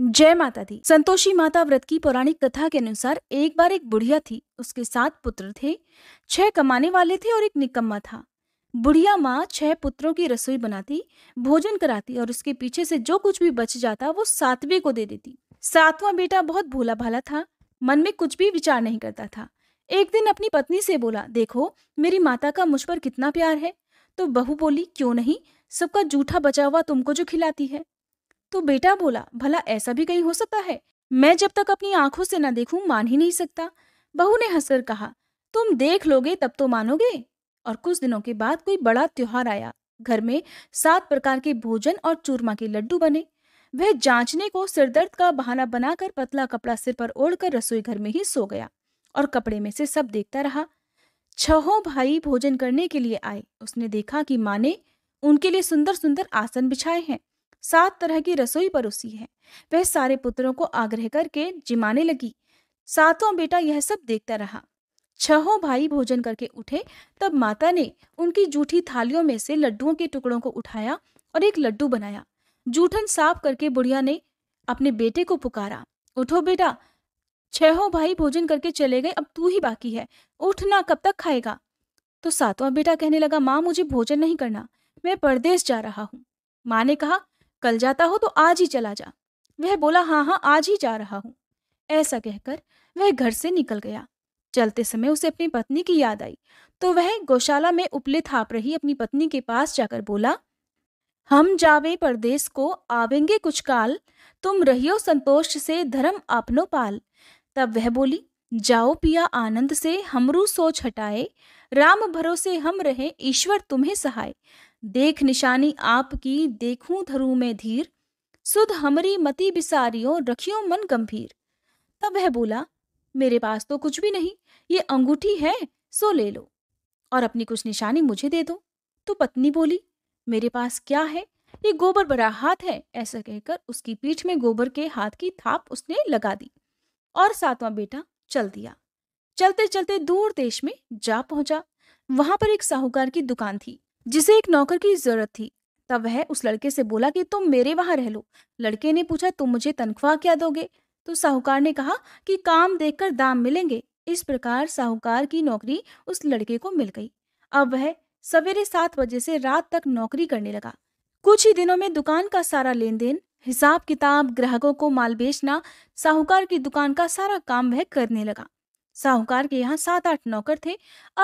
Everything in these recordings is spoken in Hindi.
जय माता दी संतोषी माता व्रत की पौराणिक कथा के अनुसार एक बार एक बुढ़िया थी उसके सात पुत्र थे छह कमाने वाले थे और एक निकम्मा था बुढ़िया माँ छह पुत्रों की रसोई बनाती भोजन कराती और उसके पीछे से जो कुछ भी बच जाता वो सातवें को दे देती सातवां बेटा बहुत भोला भाला था मन में कुछ भी विचार नहीं करता था एक दिन अपनी पत्नी से बोला देखो मेरी माता का मुझ पर कितना प्यार है तो बहू बोली क्यों नहीं सबका जूठा बचा हुआ तुमको जो खिलाती है तो बेटा बोला भला ऐसा भी कहीं हो सकता है मैं जब तक अपनी आंखों से न देखूं मान ही नहीं सकता बहू ने हंसकर कहा तुम देख लोगे तब तो मानोगे और कुछ दिनों के बाद कोई बड़ा त्योहार आया घर में सात प्रकार के भोजन और चूरमा के लड्डू बने वह जांचने को सिरदर्द का बहाना बनाकर पतला कपड़ा सिर पर ओढ़कर रसोई घर में ही सो गया और कपड़े में से सब देखता रहा छहों भाई भोजन करने के लिए आए उसने देखा कि माँ ने उनके लिए सुंदर सुंदर आसन बिछाए हैं सात तरह की रसोई परोसी है वह सारे पुत्रों को आग्रह करके जिमाने लगी सातों बेटा यह सब देखता रहा छहों भाई भोजन करके उठे तब माता ने उनकी जूठी थालियों में से लड्डुओं के टुकड़ों को उठाया और एक लड्डू बनाया जूठन साफ करके बुढ़िया ने अपने बेटे को पुकारा उठो बेटा छहों भाई भोजन करके चले गए अब तू ही बाकी है उठना कब तक खाएगा तो सातवां बेटा कहने लगा माँ मुझे भोजन नहीं करना मैं परदेश जा रहा हूँ माँ ने कहा कल जाता हो तो आज ही चला जा वह बोला हाँ हाँ आज ही जा रहा हूँ ऐसा कहकर वह घर से निकल गया चलते समय उसे अपनी पत्नी की याद आई तो वह गौशाला में उपले थाप रही अपनी पत्नी के पास जाकर बोला हम जावे परदेश को आवेंगे कुछ काल तुम रहियो संतोष से धर्म अपनो पाल तब वह बोली जाओ पिया आनंद से हमरू सोच हटाए राम भरोसे हम रहे ईश्वर तुम्हें सहाय देख निशानी आपकी देखूं धरू में धीर सुध हमरी मति बिसारियों रखियो मन गंभीर तब वह बोला मेरे पास तो कुछ भी नहीं ये अंगूठी है सो ले लो और अपनी कुछ निशानी मुझे दे दो तो पत्नी बोली मेरे पास क्या है ये गोबर भरा हाथ है ऐसा कहकर उसकी पीठ में गोबर के हाथ की थाप उसने लगा दी और सातवां बेटा चल दिया चलते चलते दूर देश में जा पहुंचा वहां पर एक साहूकार की दुकान थी जिसे एक नौकर की जरूरत थी तब वह उस लड़के से बोला कि तुम मेरे वहां रह लो लड़के ने पूछा तुम मुझे तनख्वाह क्या दोगे तो साहूकार ने कहा कि काम देखकर दाम मिलेंगे इस प्रकार साहूकार की नौकरी उस लड़के को मिल गई अब वह सवेरे सात बजे से रात तक नौकरी करने लगा कुछ ही दिनों में दुकान का सारा लेन देन हिसाब किताब ग्राहकों को माल बेचना साहूकार की दुकान का सारा काम वह करने लगा साहूकार के यहाँ सात आठ नौकर थे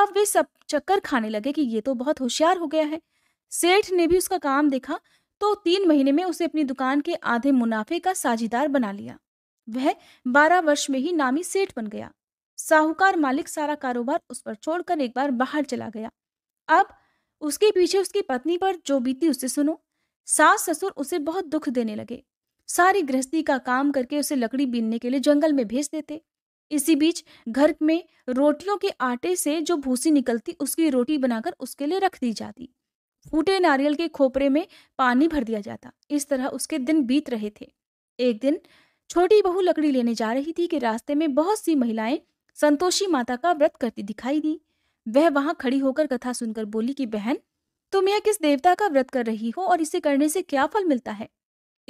अब वे सब चक्कर खाने लगे कि ये तो बहुत होशियार हो गया है सेठ ने भी उसका काम देखा तो तीन महीने में उसे अपनी दुकान के आधे मुनाफे का साझेदार बना लिया वह बारह वर्ष में ही नामी सेठ बन गया साहूकार मालिक सारा कारोबार उस पर छोड़कर एक बार बाहर चला गया अब उसके पीछे उसकी पत्नी पर जो बीती उसे सुनो सास ससुर उसे बहुत दुख देने लगे सारी गृहस्थी का काम करके उसे लकड़ी बीनने के लिए जंगल में भेज देते इसी बीच घर में रोटियों के आटे से जो भूसी निकलती उसकी रोटी बनाकर उसके लिए रख दी जाती फूटे नारियल के खोपरे में पानी भर दिया जाता इस तरह उसके दिन बीत रहे थे एक दिन छोटी बहू लकड़ी लेने जा रही थी कि रास्ते में बहुत सी महिलाएं संतोषी माता का व्रत करती दिखाई दी वह वहां खड़ी होकर कथा सुनकर बोली कि बहन तुम यह किस देवता का व्रत कर रही हो और इसे करने से क्या फल मिलता है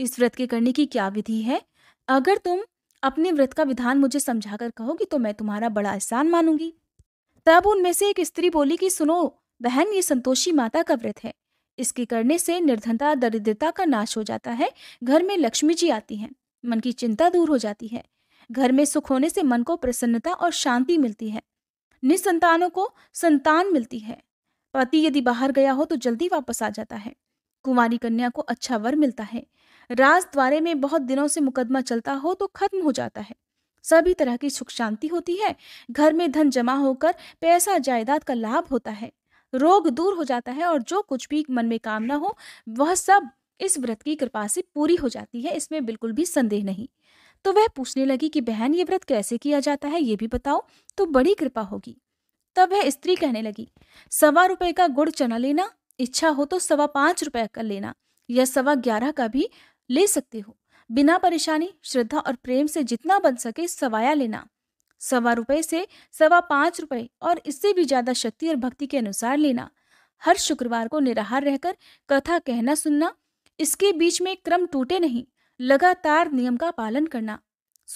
इस व्रत के करने की क्या विधि है अगर तुम अपने व्रत का विधान मुझे समझा कर कहोगी तो मैं तुम्हारा बड़ा एहसान मानूंगी तब उनमें से एक स्त्री बोली कि सुनो बहन ये संतोषी माता का व्रत है इसके करने से निर्धनता दरिद्रता का नाश हो जाता है घर में लक्ष्मी जी आती हैं मन की चिंता दूर हो जाती है घर में सुख होने से मन को प्रसन्नता और शांति मिलती है निसंतानों को संतान मिलती है पति यदि बाहर गया हो तो जल्दी वापस आ जाता है कुमारी कन्या को अच्छा वर मिलता है राज द्वारे में बहुत दिनों से मुकदमा चलता हो तो खत्म हो जाता है सभी तरह की सुख शांति होती है घर में धन जमा होकर पैसा जायदाद का लाभ होता है रोग दूर हो जाता है और जो कुछ भी मन में कामना हो वह सब इस व्रत की कृपा से पूरी हो जाती है इसमें बिल्कुल भी संदेह नहीं तो वह पूछने लगी कि बहन ये व्रत कैसे किया जाता है ये भी बताओ तो बड़ी कृपा होगी तब वह स्त्री कहने लगी सवा रुपए का गुड़ चना लेना इच्छा हो तो सवा पाँच रुपए का लेना या सवा ग्यारह का भी ले सकते हो बिना परेशानी श्रद्धा और प्रेम से जितना बन सके सवाया लेना सवा रुपए से सवा पांच रुपए और इससे भी ज़्यादा शक्ति और भक्ति के अनुसार लेना हर शुक्रवार को निराहार रहकर कथा कहना सुनना इसके बीच में क्रम टूटे नहीं लगातार नियम का पालन करना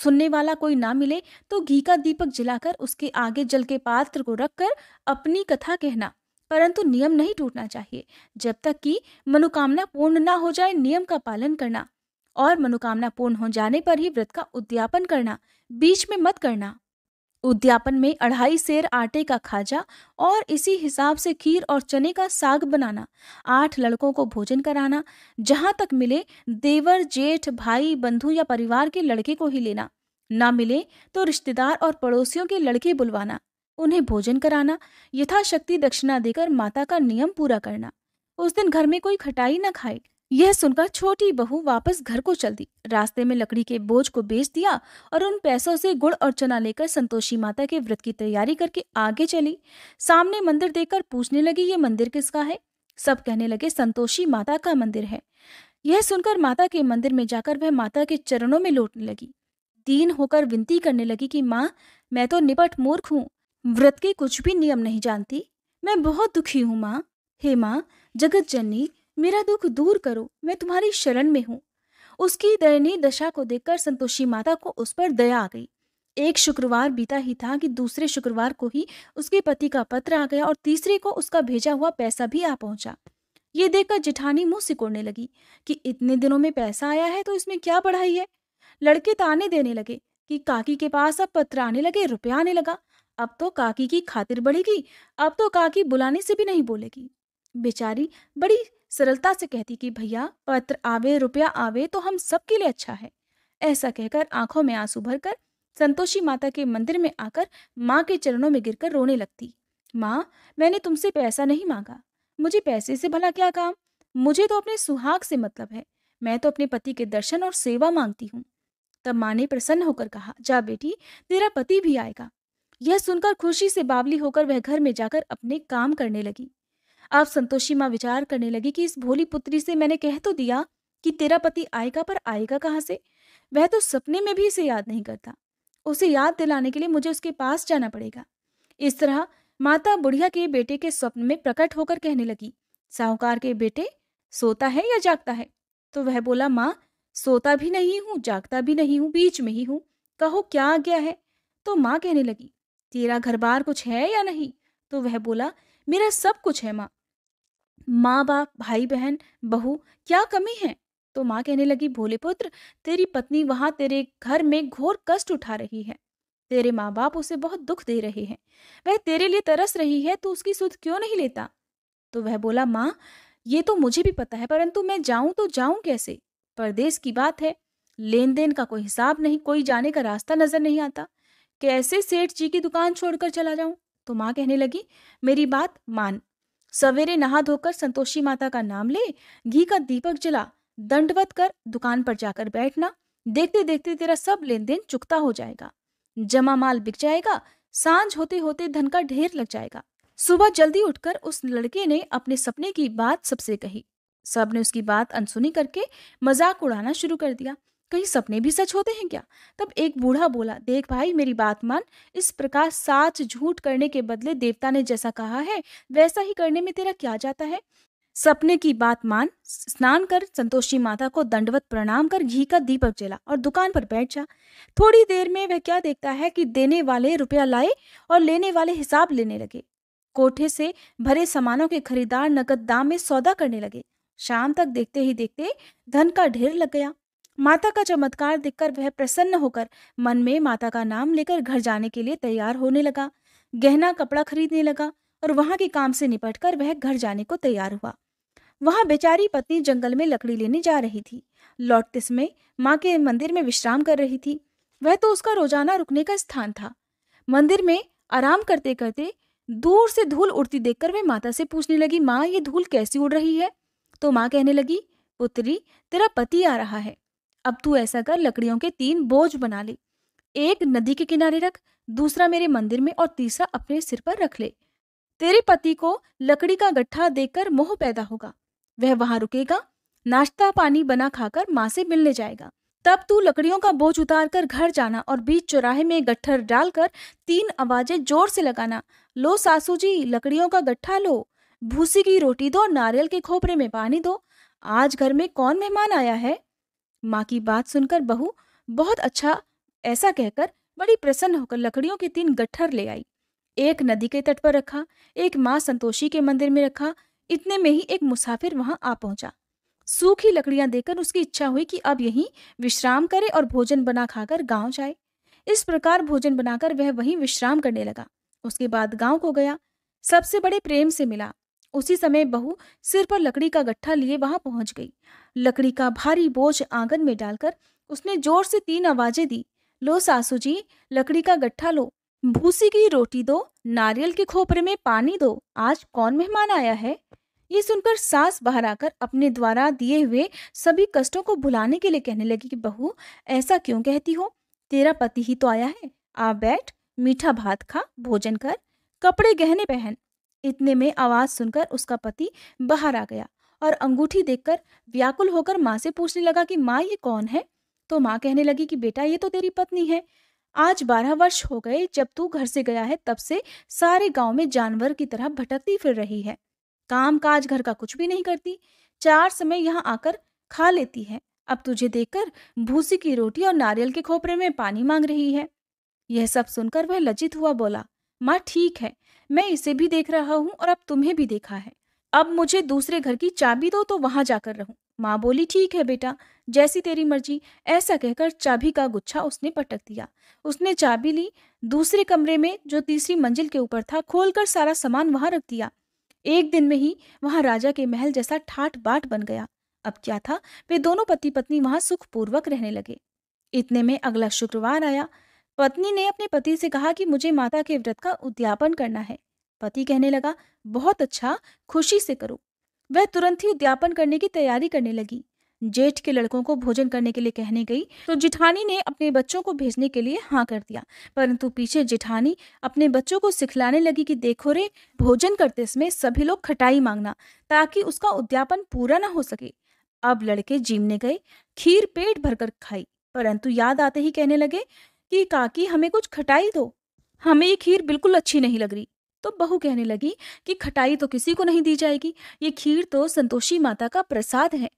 सुनने वाला कोई ना मिले तो घी का दीपक जलाकर उसके आगे जल के पात्र को रखकर अपनी कथा कहना परंतु नियम नहीं टूटना चाहिए जब तक कि मनोकामना पूर्ण ना हो जाए नियम का पालन करना और मनोकामना पूर्ण हो जाने पर ही व्रत का उद्यापन करना बीच में मत करना उद्यापन में अढ़ाई सेर आटे का खाजा और इसी हिसाब से खीर और चने का साग बनाना आठ लड़कों को भोजन कराना जहाँ तक मिले देवर जेठ भाई बंधु या परिवार के लड़के को ही लेना ना मिले तो रिश्तेदार और पड़ोसियों के लड़के बुलवाना उन्हें भोजन कराना यथाशक्ति दक्षिणा देकर माता का नियम पूरा करना उस दिन घर में कोई खटाई न खाए यह सुनकर छोटी बहू वापस घर को चल दी रास्ते में लकड़ी के बोझ को बेच दिया और उन पैसों से गुड़ और चना लेकर संतोषी माता के व्रत की तैयारी करके आगे चली सामने मंदिर देखकर पूछने लगी ये मंदिर किसका है सब कहने लगे संतोषी माता का मंदिर है यह सुनकर माता के मंदिर में जाकर वह माता के चरणों में लौटने लगी दीन होकर विनती करने लगी कि माँ मैं तो निपट मूर्ख हूँ व्रत के कुछ भी नियम नहीं जानती मैं बहुत दुखी हूँ माँ हे माँ जगत जननी मेरा दुख दूर करो मैं तुम्हारी शरण में हूँ उसकी दयनीय दशा को देखकर संतोषी माता को उस पर दया आ गई एक शुक्रवार बीता ही था कि दूसरे शुक्रवार को ही उसके पति का पत्र आ गया और तीसरे को उसका भेजा हुआ पैसा भी आ पहुंचा ये देखकर जेठानी मुंह सिकोड़ने लगी कि इतने दिनों में पैसा आया है तो इसमें क्या पढ़ाई है लड़के ताने देने लगे कि काकी के पास अब पत्र आने लगे रुपया आने लगा अब तो काकी की खातिर बढ़ेगी अब तो काकी बुलाने से भी नहीं बोलेगी बेचारी बड़ी सरलता से कहती कि भैया पत्र आवे रुपया आवे तो हम सबके लिए अच्छा है ऐसा कहकर आंखों में आंसू भरकर संतोषी माता के मंदिर में आकर माँ के चरणों में गिरकर रोने लगती माँ मैंने तुमसे पैसा नहीं मांगा मुझे पैसे से भला क्या काम मुझे तो अपने सुहाग से मतलब है मैं तो अपने पति के दर्शन और सेवा मांगती हूँ तब माँ ने प्रसन्न होकर कहा जा बेटी तेरा पति भी आएगा यह सुनकर खुशी से बावली होकर वह घर में जाकर अपने काम करने लगी अब संतोषी माँ विचार करने लगी कि इस भोली पुत्री से मैंने कह तो दिया कि तेरा पति आएगा पर आएगा कहाँ से वह तो सपने में भी इसे याद नहीं करता उसे याद दिलाने के लिए मुझे उसके पास जाना पड़ेगा इस तरह माता बुढ़िया के बेटे के स्वप्न में प्रकट होकर कहने लगी साहूकार के बेटे सोता है या जागता है तो वह बोला माँ सोता भी नहीं हूँ जागता भी नहीं हूँ बीच में ही हूँ कहो क्या आ गया है तो माँ कहने लगी तेरा घर बार कुछ है या नहीं तो वह बोला मेरा सब कुछ है माँ माँ बाप भाई बहन बहू क्या कमी है तो माँ कहने लगी भोले पुत्र तेरी पत्नी वहाँ तेरे घर में घोर कष्ट उठा रही है तेरे माँ बाप उसे बहुत दुख दे रहे हैं वह तेरे लिए तरस रही है तो उसकी सुध क्यों नहीं लेता तो वह बोला माँ ये तो मुझे भी पता है परंतु मैं जाऊं तो जाऊं कैसे परदेश की बात है लेन देन का कोई हिसाब नहीं कोई जाने का रास्ता नजर नहीं आता कैसे सेठ जी की दुकान छोड़कर चला जाऊं तो माँ कहने लगी मेरी बात मान सवेरे नहा धोकर संतोषी माता का नाम ले घी का दीपक जला दंडवत कर दुकान पर जाकर बैठना देखते देखते तेरा सब लेन देन चुकता हो जाएगा जमा माल बिक जाएगा सांझ होते होते धन का ढेर लग जाएगा सुबह जल्दी उठकर उस लड़के ने अपने सपने की बात सबसे कही सब ने उसकी बात अनसुनी करके मजाक उड़ाना शुरू कर दिया कहीं सपने भी सच होते हैं क्या तब एक बूढ़ा बोला देख भाई मेरी बात मान इस प्रकार साच झूठ करने के बदले देवता ने जैसा कहा है वैसा ही करने में तेरा क्या जाता है सपने की बात मान स्नान कर संतोषी माता को दंडवत प्रणाम कर घी का दीपक जला और दुकान पर बैठ जा थोड़ी देर में वह क्या देखता है कि देने वाले रुपया लाए और लेने वाले हिसाब लेने लगे कोठे से भरे सामानों के खरीदार नकद दाम में सौदा करने लगे शाम तक देखते ही देखते धन का ढेर लग गया माता का चमत्कार देखकर वह प्रसन्न होकर मन में माता का नाम लेकर घर जाने के लिए तैयार होने लगा गहना कपड़ा खरीदने लगा और वहां के काम से कर वह घर जाने को तैयार हुआ वहां बेचारी पत्नी जंगल में लकड़ी लेने जा रही थी लौटते समय माँ के मंदिर में विश्राम कर रही थी वह तो उसका रोजाना रुकने का स्थान था मंदिर में आराम करते करते दूर से धूल उड़ती देखकर वह माता से पूछने लगी माँ ये धूल कैसी उड़ रही है तो माँ कहने लगी पुत्री तेरा पति आ रहा है अब तू ऐसा कर लकड़ियों के तीन बोझ बना ले एक नदी के किनारे रख दूसरा मेरे मंदिर में और तीसरा अपने सिर पर रख ले तेरे पति को लकड़ी का गठा देकर मोह पैदा होगा वह वहां रुकेगा नाश्ता पानी बना खाकर माँ से मिलने जाएगा तब तू लकड़ियों का बोझ उतार कर घर जाना और बीच चौराहे में गट्ठर डालकर तीन आवाजें जोर से लगाना लो सासू जी लकड़ियों का गट्ठा लो भूसी की रोटी दो नारियल के खोपरे में पानी दो आज घर में कौन मेहमान आया है माँ की बात सुनकर बहू बहुत अच्छा ऐसा कहकर बड़ी प्रसन्न होकर लकड़ियों के तीन गट्ठर ले आई एक नदी के तट पर रखा एक माँ संतोषी के मंदिर में रखा इतने में ही एक मुसाफिर वहां आ पहुंचा सूखी लकड़ियां देकर उसकी इच्छा हुई कि अब यहीं विश्राम करे और भोजन बना खाकर गांव जाए इस प्रकार भोजन बनाकर वह वहीं विश्राम करने लगा उसके बाद गांव को गया सबसे बड़े प्रेम से मिला उसी समय बहू सिर पर लकड़ी का गट्ठा लिए वहां पहुंच गई लकड़ी का भारी बोझ आंगन में डालकर उसने जोर से तीन आवाजें दी लो सासू जी लकड़ी का गट्ठा लो भूसी की रोटी दो नारियल के खोपरे में पानी दो आज कौन मेहमान आया है ये सुनकर सास बाहर आकर अपने द्वारा दिए हुए सभी कष्टों को भुलाने के लिए कहने लगी कि बहू ऐसा क्यों कहती हो तेरा पति ही तो आया है आ बैठ मीठा भात खा भोजन कर कपड़े गहने पहन इतने में आवाज सुनकर उसका पति बाहर आ गया और अंगूठी देखकर व्याकुल होकर माँ से पूछने लगा कि माँ ये कौन है तो माँ कहने लगी कि बेटा ये तो तेरी पत्नी है आज बारह वर्ष हो गए जब तू घर से गया है तब से सारे गांव में जानवर की तरह भटकती फिर रही है काम काज घर का कुछ भी नहीं करती चार समय यहाँ आकर खा लेती है अब तुझे देखकर भूसी की रोटी और नारियल के खोपरे में पानी मांग रही है यह सब सुनकर वह लज्जित हुआ बोला माँ ठीक है मैं इसे भी देख रहा हूँ और अब तुम्हें भी देखा है अब मुझे दूसरे घर की चाबी दो तो वहां जाकर रहूं माँ बोली ठीक है बेटा जैसी तेरी मर्जी ऐसा कहकर चाबी का गुच्छा उसने पटक दिया उसने चाबी ली दूसरे कमरे में जो तीसरी मंजिल के ऊपर था खोलकर सारा सामान वहां रख दिया एक दिन में ही वहां राजा के महल जैसा ठाट बाट बन गया अब क्या था वे दोनों पति पत्नी वहां सुखपूर्वक रहने लगे इतने में अगला शुक्रवार आया पत्नी ने अपने पति से कहा कि मुझे माता के व्रत का उद्यापन करना है पति कहने लगा बहुत अच्छा खुशी से करो वह तुरंत ही उद्यापन करने की तैयारी करने लगी जेठ के लड़कों को भोजन करने के लिए कहने गई तो जिठानी ने अपने बच्चों को भेजने के लिए हाँ कर दिया परंतु पीछे जिठानी अपने बच्चों को सिखलाने लगी कि देखो रे भोजन करते समय सभी लोग खटाई मांगना ताकि उसका उद्यापन पूरा ना हो सके अब लड़के जीमने गए खीर पेट भरकर खाई परंतु याद आते ही कहने लगे कि काकी हमें कुछ खटाई दो हमें ये खीर बिल्कुल अच्छी नहीं लग रही तो बहू कहने लगी कि खटाई तो किसी को नहीं दी जाएगी ये खीर तो संतोषी माता का प्रसाद है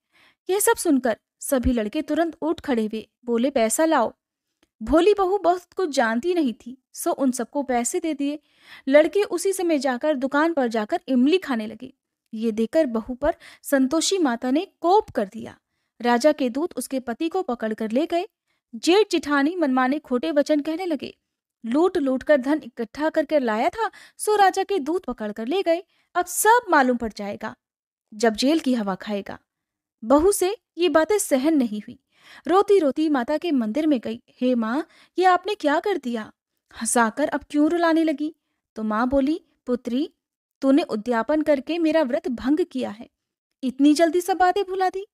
यह सब सुनकर सभी लड़के तुरंत उठ खड़े हुए बोले पैसा लाओ भोली बहू बहुत कुछ जानती नहीं थी सो उन सबको पैसे दे दिए लड़के उसी समय जाकर दुकान पर जाकर इमली खाने लगे ये देखकर बहू पर संतोषी माता ने कोप कर दिया राजा के दूत उसके पति को पकड़कर ले गए जेठ जिठानी मनमाने खोटे वचन कहने लगे लूट लूट कर धन इकट्ठा करके लाया था सो राजा के दूत पकड़ कर ले गए अब सब मालूम पड़ जाएगा जब जेल की हवा खाएगा बहू से ये बातें सहन नहीं हुई रोती रोती माता के मंदिर में गई हे माँ ये आपने क्या कर दिया हंसाकर अब क्यों रुलाने लगी तो माँ बोली पुत्री तूने उद्यापन करके मेरा व्रत भंग किया है इतनी जल्दी सब बातें भुला दी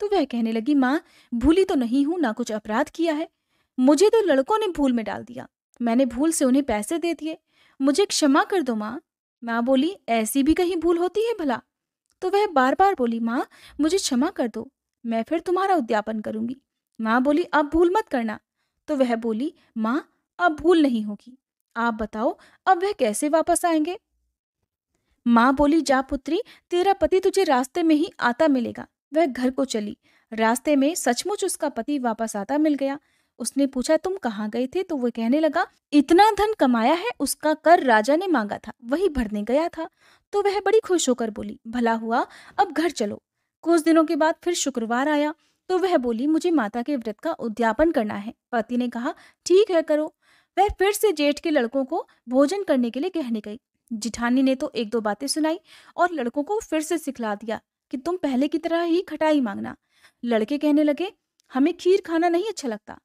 तो वह कहने लगी माँ भूली तो नहीं हूं ना कुछ अपराध किया है मुझे तो लड़कों ने भूल में डाल दिया मैंने भूल से उन्हें पैसे दे दिए मुझे क्षमा कर दो माँ माँ बोली ऐसी भी कहीं भूल होती है भला तो वह बार बार बोली माँ मुझे क्षमा कर दो मैं फिर तुम्हारा उद्यापन करूंगी माँ बोली अब भूल मत करना तो वह बोली माँ अब भूल नहीं होगी आप बताओ अब वह कैसे वापस आएंगे माँ बोली जा पुत्री तेरा पति तुझे रास्ते में ही आता मिलेगा वह घर को चली रास्ते में सचमुच उसका पति वापस आता मिल गया उसने पूछा तुम कहाँ गए थे तो वह कहने लगा इतना धन कमाया है उसका कर राजा ने मांगा था वही भरने गया था तो वह बड़ी खुश होकर बोली भला हुआ अब घर चलो कुछ दिनों के बाद फिर शुक्रवार आया तो वह बोली मुझे माता के व्रत का उद्यापन करना है पति ने कहा ठीक है करो वह फिर से जेठ के लड़कों को भोजन करने के लिए कहने गई जिठानी ने तो एक दो बातें सुनाई और लड़कों को फिर से सिखला दिया कि तुम पहले की तरह ही खटाई मांगना लड़के कहने लगे हमें खीर खाना नहीं अच्छा लगता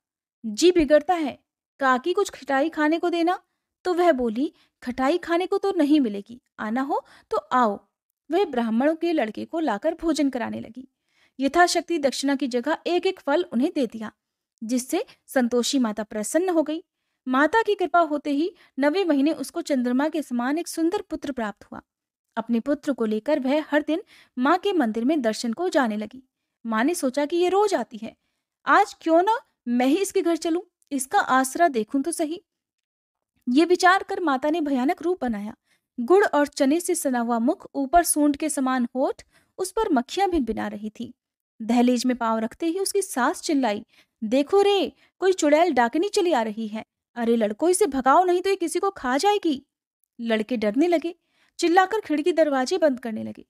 जी बिगड़ता है काकी कुछ खटाई खाने को देना तो वह बोली खटाई खाने को तो नहीं मिलेगी आना हो तो आओ वह ब्राह्मणों के लड़के को लाकर भोजन कराने लगी यथाशक्ति दक्षिणा की जगह एक एक फल उन्हें दे दिया जिससे संतोषी माता प्रसन्न हो गई माता की कृपा होते ही नवे महीने उसको चंद्रमा के समान एक सुंदर पुत्र प्राप्त हुआ अपने पुत्र को लेकर वह हर दिन माँ के मंदिर में दर्शन को जाने लगी माँ ने सोचा कि ये रोज आती है आज क्यों ना मैं ही इसके घर चलूं इसका आसरा देखूं तो सही ये विचार कर माता ने भयानक रूप बनाया गुड़ और चने से सना हुआ मुख ऊपर सूंड के समान होठ उस पर मक्खियां भी बिना रही थी दहलीज में पाव रखते ही उसकी सास चिल्लाई देखो रे कोई चुड़ैल डाकनी चली आ रही है अरे लड़को इसे भगाओ नहीं तो ये किसी को खा जाएगी लड़के डरने लगे चिल्लाकर खिड़की दरवाजे बंद करने लगे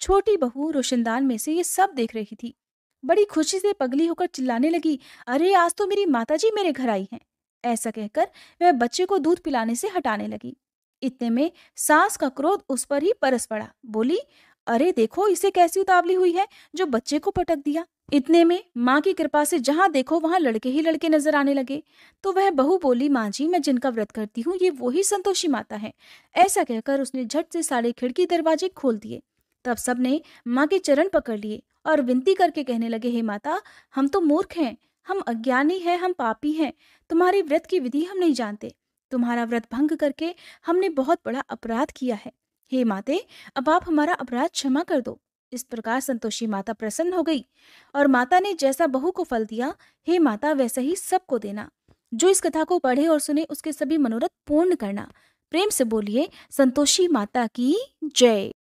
छोटी बहू रोशनदान में से ये सब देख रही थी बड़ी खुशी से पगली होकर चिल्लाने लगी अरे आज तो मेरी माताजी मेरे घर आई हैं ऐसा कहकर वह बच्चे को दूध पिलाने से हटाने लगी इतने में सास का क्रोध उस पर ही परस पड़ा बोली अरे देखो इसे कैसी उतावली हुई है जो बच्चे को पटक दिया इतने में माँ की कृपा से जहाँ देखो वहाँ लड़के ही लड़के नजर आने लगे तो वह बहु बोली माँ जी मैं जिनका व्रत करती हूँ ये वही संतोषी माता है ऐसा कहकर उसने झट से सारे खिड़की दरवाजे खोल दिए तब सब ने माँ के चरण पकड़ लिए और विनती करके कहने लगे हे माता हम तो मूर्ख हैं हम अज्ञानी हैं हम पापी हैं तुम्हारे व्रत की विधि हम नहीं जानते तुम्हारा व्रत भंग करके हमने बहुत बड़ा अपराध किया है हे माते अब आप हमारा अपराध क्षमा कर दो इस प्रकार संतोषी माता प्रसन्न हो गई और माता ने जैसा बहू को फल दिया हे माता वैसा ही सबको देना जो इस कथा को पढ़े और सुने उसके सभी मनोरथ पूर्ण करना प्रेम से बोलिए संतोषी माता की जय